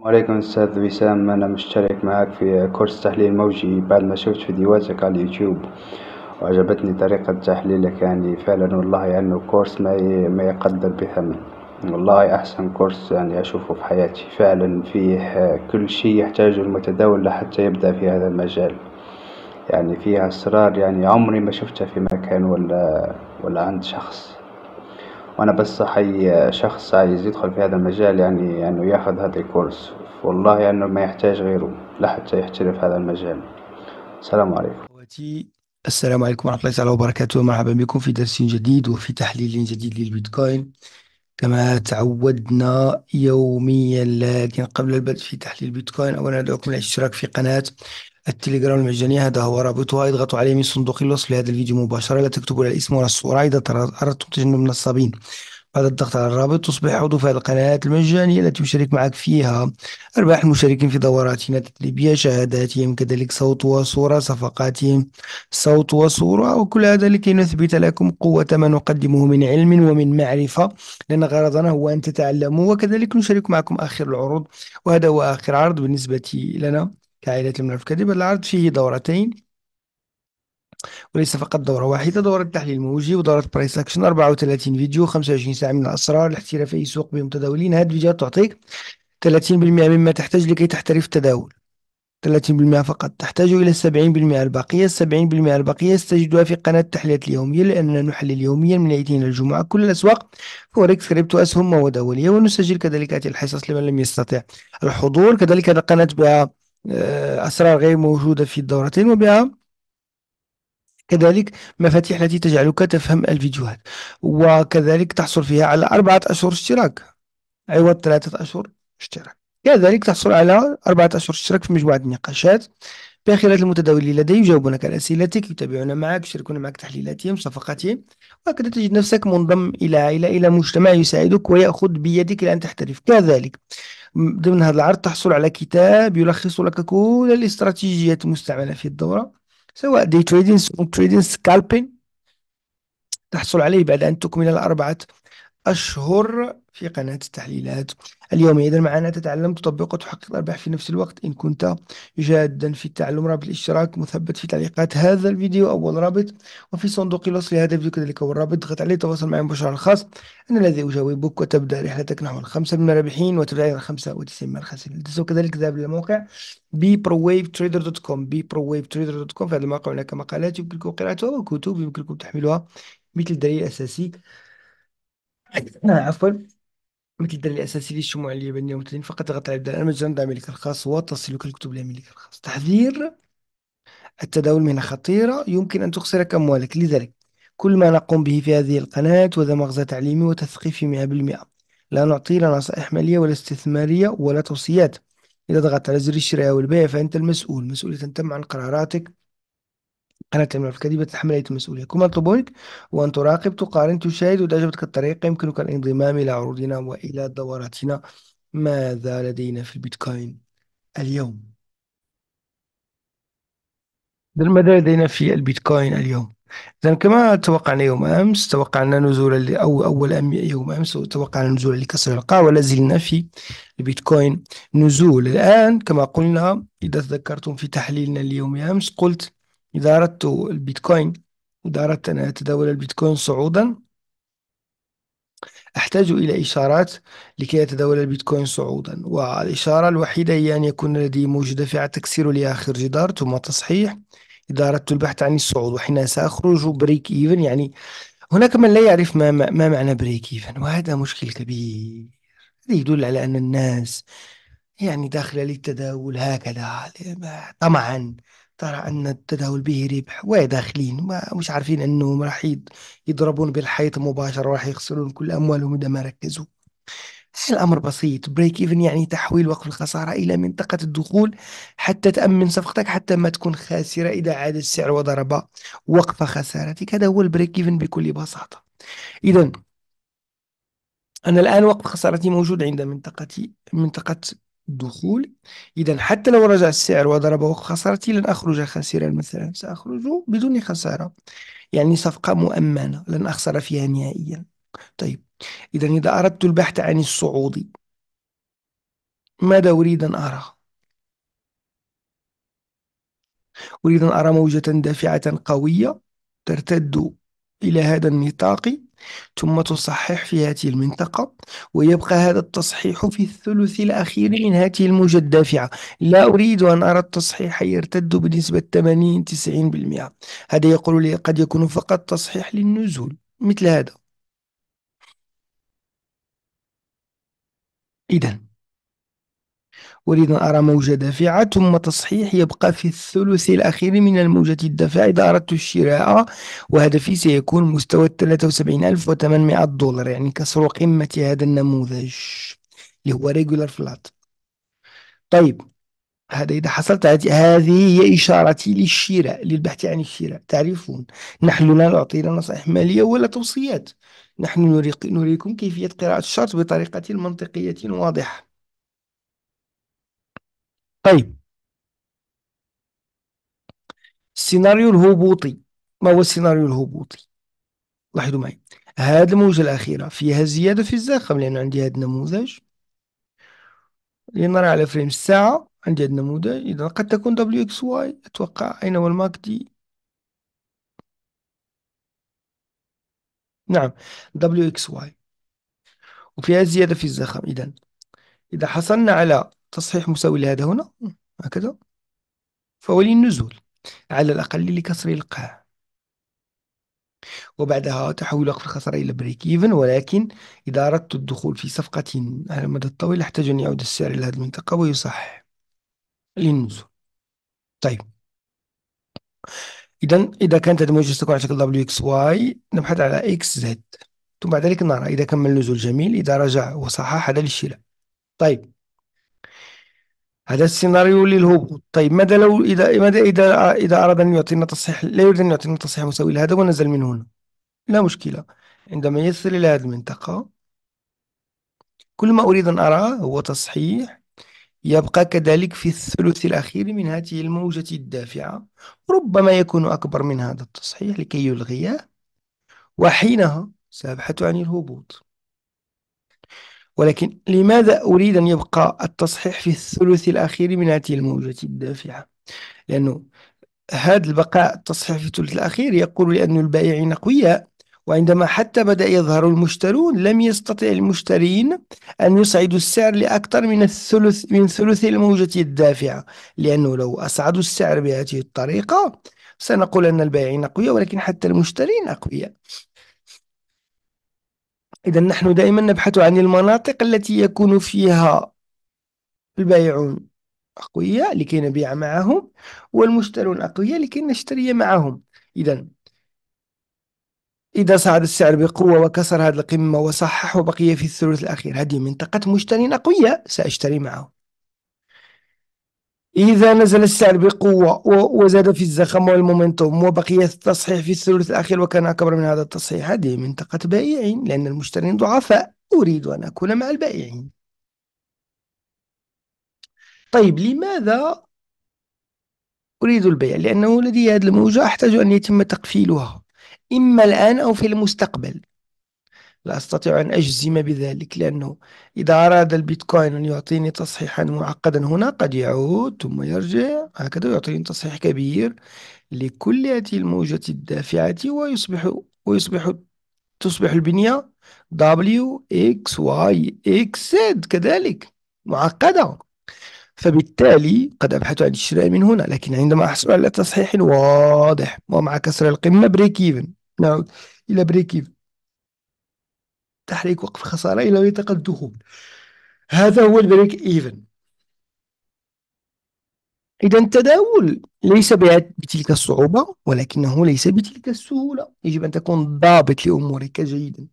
السلام عليكم استاذ وسام انا مشترك معك في كورس تحليل موجي بعد ما شفت فيديوهاتك على اليوتيوب وعجبتني طريقة تحليلك يعني فعلا والله يعني كورس ما ما يقدر بثمن والله احسن كورس يعني اشوفه في حياتي فعلا فيه كل شيء يحتاجه المتداول لحتى يبدأ في هذا المجال يعني فيه اسرار يعني عمري ما شفتها في مكان ولا ولا عند شخص وأنا بس حي شخص عايز يدخل في هذا المجال يعني أنه ياخذ هذا الكورس والله أنه ما يحتاج غيره لحتى يحترف هذا المجال السلام عليكم السلام عليكم ورحمة الله تعالى وبركاته مرحبا بكم في درس جديد وفي تحليل جديد للبيتكوين كما تعودنا يوميا لكن قبل البدء في تحليل البيتكوين أولا أدعوكم للاشتراك في قناة التليجرام المجانية هذا هو رابطها اضغطوا عليه من صندوق الوصف لهذا الفيديو مباشرة لا تكتبوا الاسم ولا الصورة إذا أردتم تجنب النصابين بعد الضغط على الرابط تصبح عضو في هذه القنوات المجانية التي يشارك معك فيها أرباح المشاركين في دوراتنا التدريبية شهاداتهم كذلك صوت وصورة صفقاتهم صوت وصورة وكل هذا لكي نثبت لكم قوة ما نقدمه من علم ومن معرفة لأن غرضنا هو أن تتعلموا وكذلك نشارك معكم آخر العروض وهذا هو آخر عرض بالنسبة لنا كعائلة الملف كذلك العرض فيه دورتين وليس فقط دورة واحدة دورة تحليل موجي ودورة برايس اكشن 34 فيديو 25 ساعة من الأسرار الاحترافية سوق بهم متداولين هذه الفيديوهات تعطيك 30% مما تحتاج لكي تحترف التداول 30% فقط تحتاج إلى 70% الباقية 70% الباقية ستجدها في قناة التحليلات اليومية لأننا نحلل يوميا من الاثنين إلى الجمعة كل الأسواق فوركس كريبتو أسهم ودولية ونسجل كذلك الحصص لمن لم يستطع الحضور كذلك هذا قناة بها آه، أسرار غير موجودة في الدورتين وبها كذلك مفاتيح التي تجعلك تفهم الفيديوهات وكذلك تحصل فيها على أربعة أشهر اشتراك عوض أيوة، ثلاثة أشهر اشتراك كذلك تحصل على أربعة أشهر اشتراك في مجموعة النقاشات باخرات المتداولين لدي يجاوبونك على أسئلتك يتابعون معك يشاركون معك تحليلاتهم صفقاتهم وهكذا تجد نفسك منضم إلى عائلة إلى مجتمع يساعدك ويأخذ بيدك لان تحترف كذلك ضمن هذا العرض تحصل على كتاب يلخص لك كل الاستراتيجيات المستعملة في الدورة سواء دي تريدين سكون تريدين سكالبين تحصل عليه بعد أن تكمل الأربعة أشهر في قناة التحليلات اليومية إذا معنا تتعلم تطبق وتحقق الأرباح في نفس الوقت إن كنت جادا في التعلم رابط الاشتراك مثبت في تعليقات هذا الفيديو أول رابط وفي صندوق الوصف لهذا الفيديو كذلك هو الرابط ضغط عليه تواصل معي مباشرة الخاص أنا الذي أجاوبك وتبدأ رحلتك نحو الخمسة من الرابحين وتبدأ إلى الخمسة وتسعين من الخاسرين وكذلك ذهب إلى الموقع ببروويفتريدر.com ببروويفتريدر.com في هذا الموقع هناك مقالات يمكنكم قراءتها وكتب يمكنكم تحميلها مثل دليل أساسي عفوا مثل الدليل الأساسي للشموع اليابانية المتدين فقط ضغط على إبدال المجال ضمن ملك الخاص وتصلك الكتب إلى الخاص تحذير التداول مهنه خطيرة يمكن أن تخسرك أموالك لذلك كل ما نقوم به في هذه القناة وذا مغزى تعليمي وتثقيفي 100% لا نعطي لا نصائح مالية ولا استثمارية ولا توصيات إذا ضغطت على زر الشراء والبيع فأنت المسؤول مسؤوليه تنتم عن قراراتك قناة الملف الفكرة دي بتتحمل أي مسؤولية كما يطلبونك وأن تراقب تقارن تشاهد إذا عجبتك الطريقة يمكنك الانضمام إلى عروضنا وإلى دوراتنا ماذا لدينا في البيتكوين اليوم ماذا لدينا في البيتكوين اليوم إذا كما توقعنا يوم أمس توقعنا نزول أو أول أم يوم أمس توقعنا نزول لكسر القاع ولا زلنا في البيتكوين نزول الآن كما قلنا إذا تذكرتم في تحليلنا اليوم أمس قلت إذا أردت البيتكوين إذا أردت أن أتداول البيتكوين صعودا أحتاج إلى إشارات لكي أتداول البيتكوين صعودا والإشارة الوحيدة هي أن يكون لدي موجود دفع تكسير لآخر جدار ثم تصحيح إذا أردت البحث عن الصعود وحين سأخرج بريك إيفن يعني هناك من لا يعرف ما, ما معنى بريك إيفن وهذا مشكل كبير هذا يدل على أن الناس يعني داخلة للتداول هكذا طمعا ترى أن التداول به ربح داخلين ما مش عارفين أنهم راح يضربون بالحيط مباشرة وراح يخسرون كل أموالهم إذا ما ركزوا الأمر بسيط بريك إيفن يعني تحويل وقف الخسارة إلى منطقة الدخول حتى تأمن صفقتك حتى ما تكون خاسرة إذا عاد السعر وضرب وقف خسارتك هذا هو البريك إيفن بكل بساطة إذا أنا الآن وقف خسارتي موجود عند منطقتي منطقة الدخول إذا حتى لو رجع السعر وضربه خسارتي لن أخرج خاسرا مثلا سأخرج بدون خسارة يعني صفقة مؤمنة لن أخسر فيها نهائيا طيب إذا إذا أردت البحث عن الصعود ماذا أريد أن أرى؟ أريد أن أرى موجة دافعة قوية ترتد إلى هذا النطاق ثم تصحح في هذه المنطقة ويبقى هذا التصحيح في الثلث الأخير من هذه الموجة الدافعة لا أريد أن أرى التصحيح يرتد بنسبة 80-90% هذا يقول لي قد يكون فقط تصحيح للنزول مثل هذا إذا أريد أن أرى موجة دافعة ثم تصحيح يبقى في الثلث الأخير من الموجة الدافعة إذا أردت الشراء وهدفي سيكون مستوى 73800 دولار يعني كسر قمة هذا النموذج اللي هو ريجولار فلات طيب هذا إذا حصلت هذه هي إشارتي للشراء للبحث عن الشراء تعرفون نحن لا نعطينا نصائح مالية ولا توصيات نحن نريكم كيفية قراءة الشرط بطريقة منطقية واضحة طيب السيناريو الهبوطي ما هو السيناريو الهبوطي لاحظوا معي هذه الموجة الأخيرة فيها زيادة في الزخم لأن عندي هذا النموذج لنرى على فريم الساعة عندي هذا النموذج إذا قد تكون دبليو إكس واي أتوقع أين هو الماك دي نعم دبليو إكس واي وفيها زيادة في الزخم إذا إذا حصلنا على تصحيح مساوي لهذا هنا هكذا فولي النزول على الأقل لكسر القاع وبعدها تحول وقف الخسارة إلى بريك إيفن ولكن إذا أردت الدخول في صفقة على المدى الطويل أحتاج أن يعود السعر إلى هذه المنطقة ويصحح للنزول طيب إذا إذا كانت هذه الموجة ستكون على شكل دبليو اكس واي نبحث على اكس زد ثم بعد ذلك نرى إذا كمل النزول جميل إذا رجع وصحح هذا للشراء طيب هذا السيناريو للهبوط طيب ماذا لو اذا ماذا اذا اذا اراد ان يعطينا تصحيح لا يريد ان يعطينا تصحيح مساوي لهذا ونزل من هنا لا مشكله عندما يصل الى هذه المنطقه كل ما اريد ان اراه هو تصحيح يبقى كذلك في الثلث الاخير من هذه الموجه الدافعه ربما يكون اكبر من هذا التصحيح لكي يلغيه وحينها سابحث عن الهبوط ولكن لماذا أريد أن يبقى التصحيح في الثلث الأخير من هذه الموجة الدافعة لأنه هذا البقاء التصحيح في الثلث الأخير يقول لأن البائعين أقوياء وعندما حتى بدأ يظهر المشترون لم يستطع المشترين أن يصعدوا السعر لأكثر من الثلث من ثلث الموجة الدافعة لأنه لو أصعدوا السعر بهذه الطريقة سنقول أن البائعين أقوياء ولكن حتى المشترين أقوياء إذا نحن دائما نبحث عن المناطق التي يكون فيها البائعون أقوياء لكي نبيع معهم والمشترون أقوياء لكي نشتري معهم إذا إذا صعد السعر بقوة وكسر هذه القمة وصحح وبقي في الثلث الأخير هذه منطقة مشترين أقوياء سأشتري معهم إذا نزل السعر بقوة وزاد في الزخم والمومنتوم وبقي التصحيح في الثلث الأخير وكان أكبر من هذا التصحيح هذه منطقة بائعين لأن المشترين ضعفاء أريد أن أكون مع البائعين طيب لماذا أريد البيع لأنه لدي هذه الموجة أحتاج أن يتم تقفيلها إما الآن أو في المستقبل لا أستطيع أن أجزم بذلك لأنه إذا أراد البيتكوين أن يعطيني تصحيحا معقدا هنا قد يعود ثم يرجع هكذا يعطيني تصحيح كبير لكل هذه الموجة الدافعة ويصبح ويصبح تصبح البنية W X Y X Z كذلك معقدة فبالتالي قد أبحث عن الشراء من هنا لكن عندما أحصل على تصحيح واضح ومع كسر القمة بريك إيفن نعود إلى بريك إيفن تحريك وقف خسارة إلى نطاق الدخول هذا هو البريك إيفن إذا التداول ليس بتلك الصعوبة ولكنه ليس بتلك السهولة يجب أن تكون ضابط لأمورك جيدا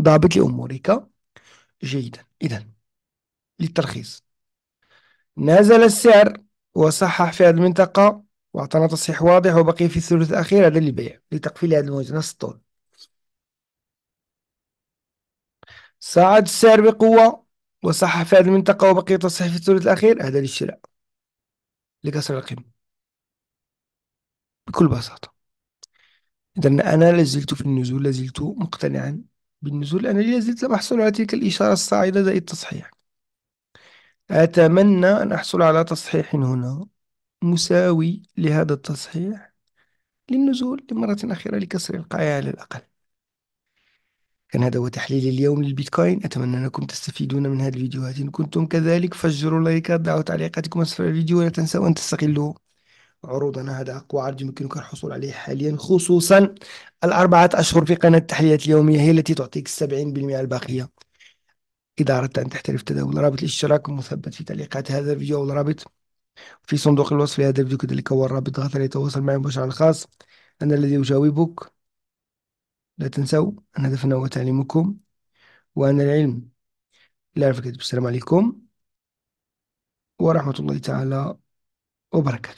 ضابط لأمورك جيدا إذا للتلخيص نزل السعر وصحح في هذه المنطقة وأعطانا تصحيح واضح وبقي في الثلث الأخير هذا للبيع لتقفيل هذا الموجة نص صعد السعر بقوة وصح في هذه المنطقة وبقية تصحيح في الثلث الأخير هذا للشراء لكسر القمة بكل بساطة إذا أنا لازلت في النزول لازلت مقتنعا بالنزول أنا لازلت لم أحصل على تلك الإشارة الصاعدة زائد التصحيح أتمنى أن أحصل على تصحيح هنا مساوي لهذا التصحيح للنزول لمرة أخيرة لكسر القاعدة على الأقل كان هذا هو تحليلي اليوم للبيتكوين أتمنى أنكم تستفيدون من هذه الفيديوهات إن كنتم كذلك فجروا لايكات دعوا تعليقاتكم أسفل الفيديو ولا تنسوا أن تستغلوا عروضنا هذا أقوى عرض يمكنك الحصول عليه حاليا خصوصا الأربعة أشهر في قناة التحليلات اليومية هي التي تعطيك 70% الباقية إذا أردت أن تحترف تداول رابط الاشتراك مثبت في تعليقات هذا الفيديو أو الرابط في صندوق الوصف لهذا الفيديو كذلك هو الرابط ضغط يتواصل معي مباشرة على الخاص أنا الذي أجاوبك لا تنسوا أن هدفنا هو تعليمكم وأن العلم لا إلى السلام عليكم ورحمة الله تعالى وبركاته